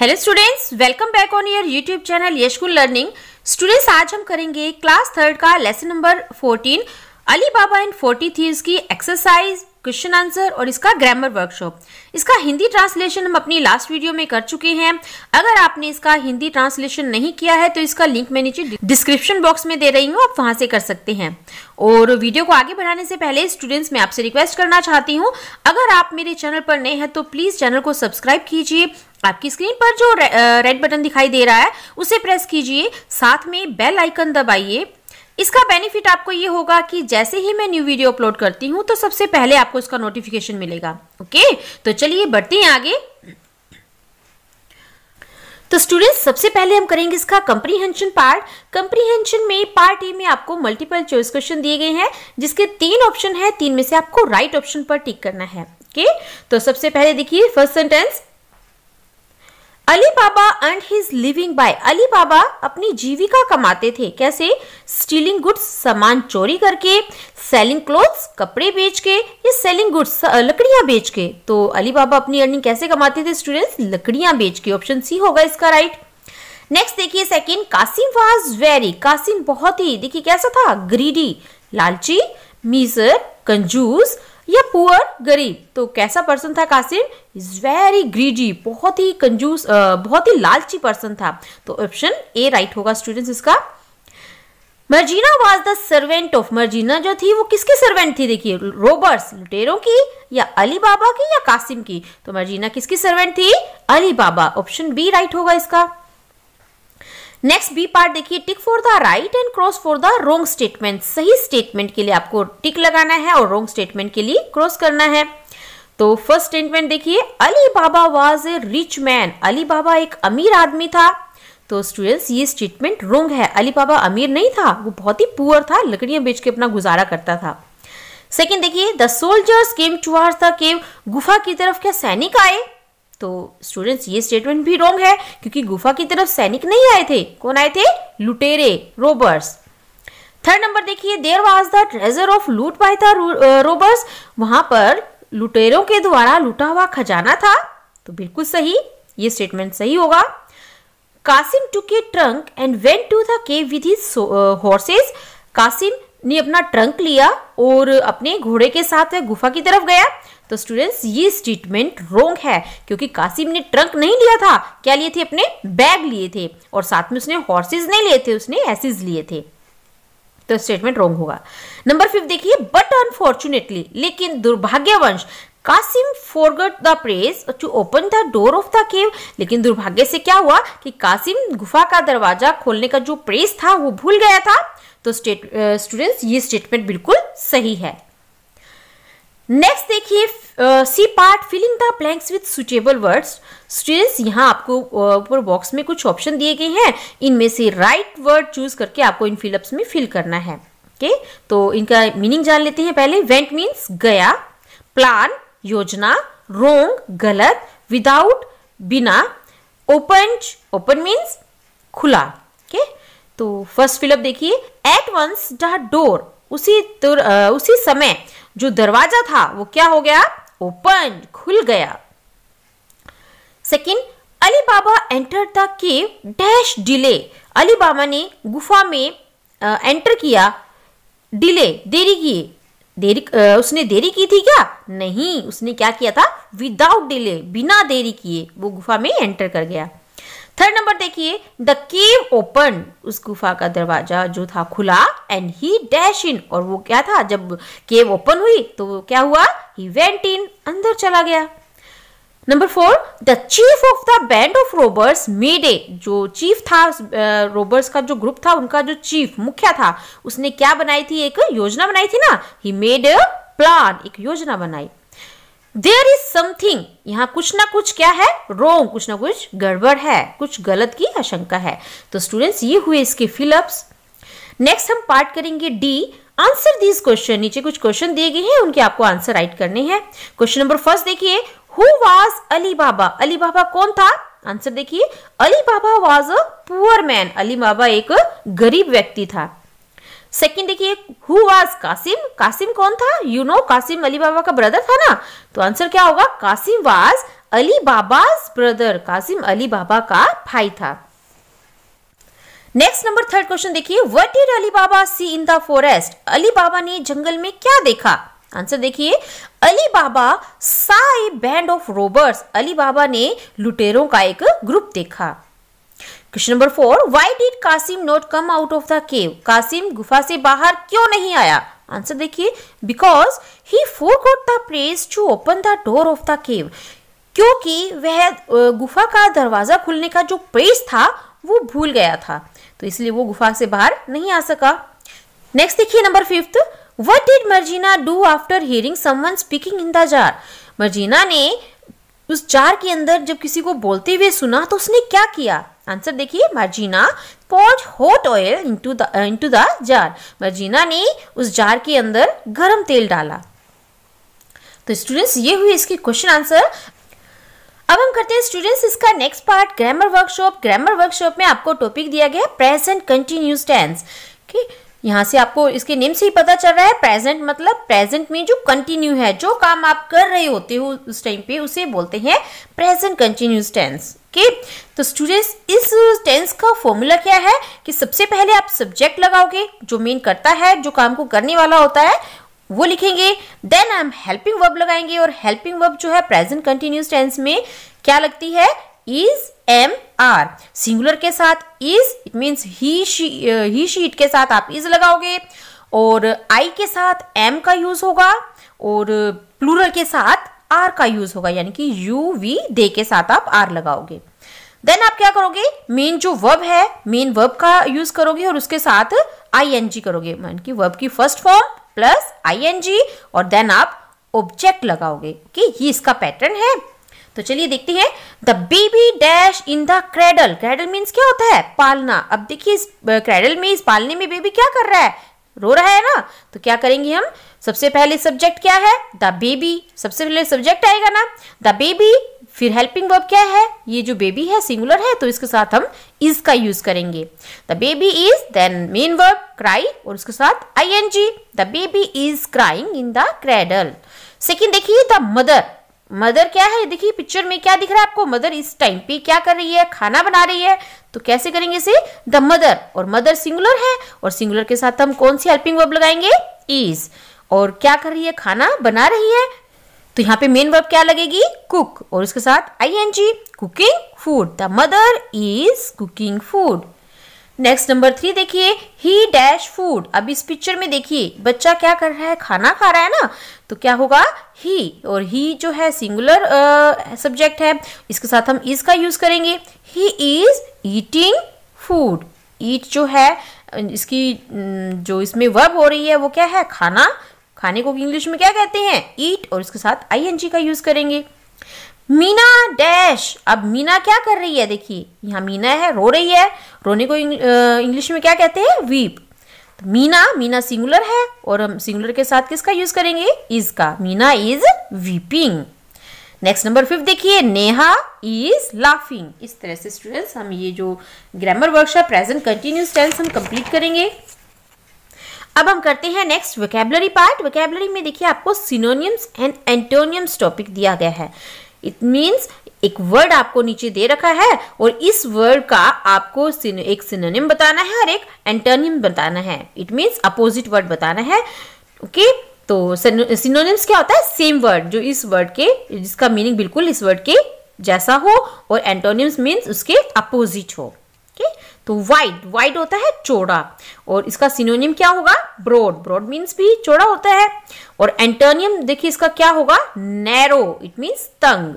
Hello students welcome back on your YouTube channel यशकुल learning students आज हम करेंगे क्लास थर्ड का lesson number 14 Ali Baba and forty thieves की exercise question answer और इसका ग्रामर वर्कशॉप इसका हिंदी ट्रांसलेशन हम अपनी लास्ट वीडियो में कर चुके हैं अगर आपने इसका हिंदी ट्रांसलेशन नहीं किया है तो इसका लिंक मैं नीचे डिस्क्रिप्शन बॉक्स में दे रही हूँ आप वहाँ से कर सकते हैं और वीडियो को आगे बढ़ाने से पहले स्टूडेंट्स मैं आपसे रिक्वेस्ट करना चाहती हूँ अगर आप मेरे चैनल पर नए हैं तो प्लीज़ चैनल को सब्सक्राइब कीजिए आपकी स्क्रीन पर जो रेड बटन दिखाई दे रहा है उसे प्रेस कीजिए साथ में बेल आइकन दबाइए इसका बेनिफिट आपको ये होगा कि जैसे ही मैं न्यू वीडियो अपलोड करती हूँ तो सबसे पहले आपको इसका नोटिफिकेशन मिलेगा ओके तो चलिए बढ़ते हैं आगे तो स्टूडेंट्स सबसे पहले हम करेंगे इसका कंप्रीहेंशन पार्ट कंप्रीहेंशन में पार्ट ए में आपको मल्टीपल चॉइस क्वेश्चन दिए गए हैं जिसके तीन ऑप्शन है तीन में से आपको राइट right ऑप्शन पर टिक करना है ओके तो सबसे पहले देखिए first sentence Ali Baba and his living by Ali Baba अपनी जीविका कमाते थे कैसे स्टीलिंग गुड्स सामान चोरी करके सेलिंग क्लोथ्स कपड़े बेच के या सेलिंग गुड्स लकड़ियां बेच के तो अली बाबा अपनी अर्निंग कैसे कमाते थे स्टूडेंट्स लकड़ियां बेच के ऑप्शन सी होगा इसका राइट नेक्स्ट देखिए second Kasim was very Kasim बहुत ही देखिए कैसा था ग्रीडी लालची मीजर कंजूस या पुअर गरीब तो कैसा पर्सन था कासिम इज वेरी ग्रीडी बहुत ही कंजूस बहुत ही लालची पर्सन था तो ऑप्शन ए राइट होगा स्टूडेंट्स इसका Marjina was the servant of Marjina जो थी वो किसकी सर्वेंट थी देखिए रोबर्ट्स लुटेरों की या अली बाबा की या कासिम की तो मर्जीना किसकी सर्वेंट थी Ali Baba option B right होगा इसका नेक्स्ट बी पार्ट देखिए tick for the right and cross for the wrong statement सही स्टेटमेंट के लिए आपको टिक लगाना है और रोंग स्टेटमेंट के लिए क्रॉस करना है तो फर्स्ट स्टेटमेंट देखिए Ali Baba was a rich man Ali Baba एक अमीर आदमी था तो स्टूडेंट्स ये स्टेटमेंट रोंग है अली बाबा अमीर नहीं था वो बहुत ही पुअर था लकड़ियां बेच के अपना गुजारा करता था सेकेंड देखिए the soldiers came towards the cave गुफा की तरफ क्या सैनिक आए तो स्टूडेंट्स ये स्टेटमेंट भी रॉन्ग है क्योंकि गुफा की तरफ सैनिक नहीं आए थे कौन आए थे लुटेरे रोबर्स थर्ड नंबर देखिए there was the treasure of loot by था रोबर्स वहां पर लुटेरों के द्वारा लूटा हुआ खजाना था तो बिल्कुल सही ये स्टेटमेंट सही होगा Kasim took trunk and went to the cave with his horses Kasim ने अपना ट्रंक लिया और अपने घोड़े के साथ गुफा की तरफ गया तो स्टूडेंट्स ये स्टेटमेंट रोंग है क्योंकि कासिम ने ट्रंक नहीं लिया था क्या लिए थे अपने बैग लिए थे और साथ में उसने हॉर्सेज नहीं लिए थे उसने एसिज लिए थे तो स्टेटमेंट रोंग होगा नंबर फिफ्थ देखिए बट अनफॉर्चुनेटली लेकिन दुर्भाग्यवंश Kasim forgot the phrase to open the door of the cave लेकिन दुर्भाग्य से क्या हुआ कि कासिम गुफा का दरवाजा खोलने का जो प्रेस था वो भूल गया था तो स्टेट स्टूडेंट्स ये स्टेटमेंट बिल्कुल सही है नेक्स्ट देखिए C part filling the blanks with suitable words students यहाँ आपको ऊपर बॉक्स में कुछ ऑप्शन दिए गए हैं इनमें से राइट वर्ड चूज करके आपको इन फिलअप्स में फिल करना है ओके okay? तो इनका मीनिंग जान लेते हैं पहले वेंट मीन्स गया प्लान योजना रोंग गलत विदाउट बिना ओपन ओपन मीन्स खुला ओके okay? तो फर्स्ट फिलअप देखिए एट वंस द डोर उसी तुर उसी समय जो दरवाजा था वो क्या हो गया ओपन खुल गया second Ali Baba enter the cave dash delay Ali Baba ने गुफा में एंटर किया डिले देरी किए देरी आ, उसने देरी की थी क्या नहीं उसने क्या किया था विदाउट डिले बिना देरी किए वो गुफा में एंटर कर गया थर्ड नंबर देखिए द केव ओपन उस गुफा का दरवाजा जो था खुला एंड ही डैश इन और वो क्या था जब केव ओपन हुई तो वो क्या हुआ ही वेंट इन अंदर चला गया number four the chief of the band of robbers मेडे जो चीफ था रोबर्स का जो ग्रुप था उनका जो चीफ मुखिया था उसने क्या बनाई थी एक योजना बनाई थी ना ही मेड प्लान एक योजना बनाई देयर इज समथिंग यहाँ कुछ ना कुछ क्या है रोंग कुछ ना कुछ गड़बड़ है कुछ गलत की आशंका है तो स्टूडेंट्स ये हुए इसके फिलअप्स नेक्स्ट हम पार्ट करेंगे डी आंसर दीज क्वेश्चन नीचे कुछ क्वेश्चन दिए गए हैं उनके आपको आंसर राइट करने हैं क्वेश्चन नंबर फर्स्ट देखिए who was Ali Baba Ali Baba कौन था आंसर देखिए Ali Baba was a poor man Ali Baba एक गरीब व्यक्ति था सेकंड देखिए हु वाज कासिम कासिम कौन था you know Kasim Ali Baba का ब्रदर था ना तो आंसर क्या होगा Kasim was Ali Baba brother Kasim Ali Baba का भाई था नेक्स्ट नंबर थर्ड क्वेश्चन देखिए what did Ali Baba see in the forest Ali Baba ने जंगल में क्या देखा आंसर देखिए अली बाबा सा a band of robbers Ali Baba ने लुटेरों का एक ग्रुप देखा question number four why did Kasim not come out of the cave Kasim गुफा से बाहर क्यों नहीं आया आंसर देखिए because he forgot the place to open the door of the cave क्योंकि वह गुफा का दरवाज़ा खुलने का जो प्रेस था वो भूल गया था तो इसलिए वो गुफा से बाहर नहीं आ सका नेक्स्ट देखिए number fifth what did Marjina do after hearing someone speaking in the jar Marjina ने उस जार के अंदर जब किसी को बोलते हुए सुना तो उसने क्या किया आंसर देखिए Marjina pours hot oil into the into the jar Marjina ने उस जार के अंदर गर्म तेल डाला तो स्टूडेंट्स ये हुए इसके क्वेश्चन आंसर अब हम करते हैं स्टूडेंट्स इसका next part grammar workshop grammar workshop में आपको टॉपिक दिया गया प्रेजेंट कंटिन्यूस टेंस ठीक यहाँ से आपको इसके नेम से ही पता चल रहा है प्रेजेंट मतलब प्रेजेंट में जो कंटिन्यू है जो काम आप कर रहे होते हो उस टाइम पे उसे बोलते हैं प्रेजेंट कंटिन्यूस टेंस के तो स्टूडेंट्स इस टेंस का फॉर्मूला क्या है कि सबसे पहले आप सब्जेक्ट लगाओगे जो मेन करता है जो काम को करने वाला होता है वो लिखेंगे देन एम हेल्पिंग वर्ब लगाएंगे और हेल्पिंग वर्ब जो है प्रेजेंट कंटिन्यूस टेंस में क्या लगती है इज एम आर सिंगुलर के साथ is it means he she he she it के साथ आप इज लगाओगे और आई के साथ एम का यूज होगा और प्लूरल के साथ आर का यूज होगा यानी कि यू वी दे के साथ आप आर लगाओगे देन आप क्या करोगे मेन जो वर्ब है मेन वर्ब का यूज करोगे और उसके साथ आई एन जी करोगे मान की वर्ब की first form plus I N G और देन आप ऑब्जेक्ट लगाओगे कि ये इसका पैटर्न है तो चलिए देखते हैं the baby dash in the cradle cradle means क्या होता है पालना अब देखिए इस क्रेडल में इस पालने में बेबी क्या कर रहा है रो रहा है ना तो क्या करेंगे हम सबसे पहले सब्जेक्ट क्या है द बेबी सबसे पहले सब्जेक्ट आएगा ना द बेबी फिर हेल्पिंग वर्ब क्या है ये जो बेबी है सिंगुलर है तो इसके साथ हम इज का यूज करेंगे the baby is then main verb cry और उसके साथ I N G the baby is crying in the cradle second देखिए द मदर मदर क्या है देखिए पिक्चर में क्या दिख रहा है आपको मदर इस टाइम पे क्या कर रही है खाना बना रही है तो कैसे करेंगे इसे द मदर और मदर सिंगुलर है और सिंगुलर के साथ हम कौन सी हेल्पिंग वर्ब लगाएंगे इज और क्या कर रही है खाना बना रही है तो यहाँ पे मेन वर्ब क्या लगेगी कुक और उसके साथ I N G cooking food the mother is cooking food next number three देखिए ही डैश फूड अब इस पिक्चर में देखिए बच्चा क्या कर रहा है खाना खा रहा है ना तो क्या होगा ही और ही जो है सिंगुलर सब्जेक्ट है इसके साथ हम इसका यूज करेंगे he is eating food eat जो है इसकी जो इसमें वर्ब हो रही है वो क्या है खाना खाने को इंग्लिश में क्या कहते हैं ईट और इसके साथ आई का यूज करेंगे मीना डैश अब मीना क्या कर रही है देखिए यहाँ मीना है रो रही है रोने को इंग्लिश में क्या कहते हैं वीप तो मीना मीना सिंगुलर है और हम सिंगुलर के साथ किसका यूज करेंगे इज का Meena is weeping next number fifth देखिए नेहा इज लाफिंग इस तरह से स्टूडेंट्स हम ये जो grammar workshop present continuous tense हम कंप्लीट करेंगे अब हम करते हैं नेक्स्ट वोकेबलरी पार्ट वोकेबलरी में देखिए आपको सिनोनियम्स एंड एंटोनियम्स टॉपिक दिया गया है इट मीन्स एक वर्ड आपको नीचे दे रखा है और इस वर्ड का आपको एक सिनोनिम बताना है और एक एंटोनिम बताना है इट मीन्स अपोजिट वर्ड बताना है ओके okay? तो सिनोनिम्स क्या होता है सेम वर्ड जो इस वर्ड के जिसका मीनिंग बिल्कुल इस वर्ड के जैसा हो और एंटोनिम्स मीन्स उसके अपोजिट हो तो वाइड वाइड होता है चौड़ा और इसका सिनोनियम क्या होगा ब्रॉड ब्रॉड मीन्स भी चौड़ा होता है और एंटोनियम देखिए इसका क्या होगा नैरो इट मीन्स तंग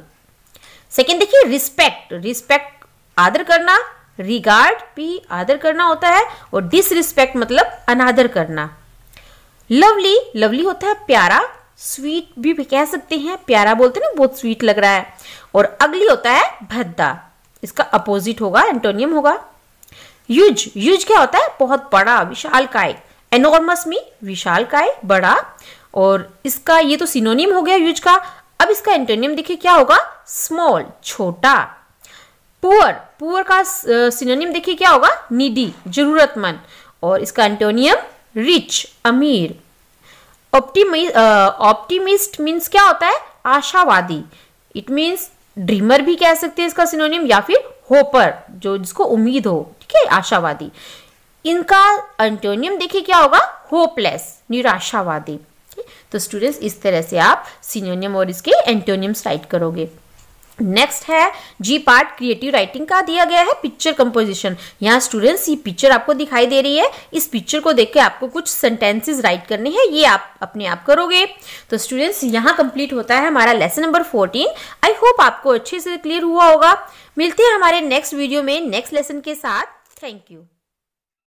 सेकेंड देखिए रिस्पेक्ट रिस्पेक्ट आदर करना रिगार्ड भी आदर करना होता है और डिसरिस्पेक्ट मतलब अनादर करना लवली लवली होता है प्यारा स्वीट भी कह सकते हैं प्यारा बोलते ना बहुत स्वीट लग रहा है और अगली होता है भद्दा इसका अपोजिट होगा एंटोनियम होगा युज युज क्या होता है बहुत बड़ा विशाल काय एनॉर्मस मी विशाल काय बड़ा और इसका ये तो सिनोनिम हो गया युज का अब इसका एंटोनियम देखिए क्या होगा स्मॉल छोटा पुअर पुअर का सिनोनिम देखिए क्या होगा नीडी जरूरतमंद और इसका एंटोनियम रिच अमीर ऑप्टिमी ऑप्टिमिस्ट मींस क्या होता है आशावादी इट मींस ड्रीमर भी कह सकते हैं इसका सिनोनिम या फिर होपर जो जिसको उम्मीद हो ठीक है आशावादी इनका एंटोनियम देखिए क्या होगा होपलेस निराशावादी तो स्टूडेंट्स इस तरह से आप सिनोनियम और इसके एंटोनियम्स राइट करोगे नेक्स्ट है जी पार्ट क्रिएटिव राइटिंग का दिया गया है पिक्चर कंपोजिशन यहाँ स्टूडेंट्स ये पिक्चर आपको दिखाई दे रही है इस पिक्चर को देख के आपको कुछ सेंटेंसेस राइट करने हैं ये आप अपने आप करोगे तो स्टूडेंट्स यहाँ कंप्लीट होता है हमारा lesson number fourteen I hope आपको अच्छे से क्लियर हुआ होगा मिलते हैं हमारे नेक्स्ट वीडियो में नेक्स्ट लेसन के साथ Thank you.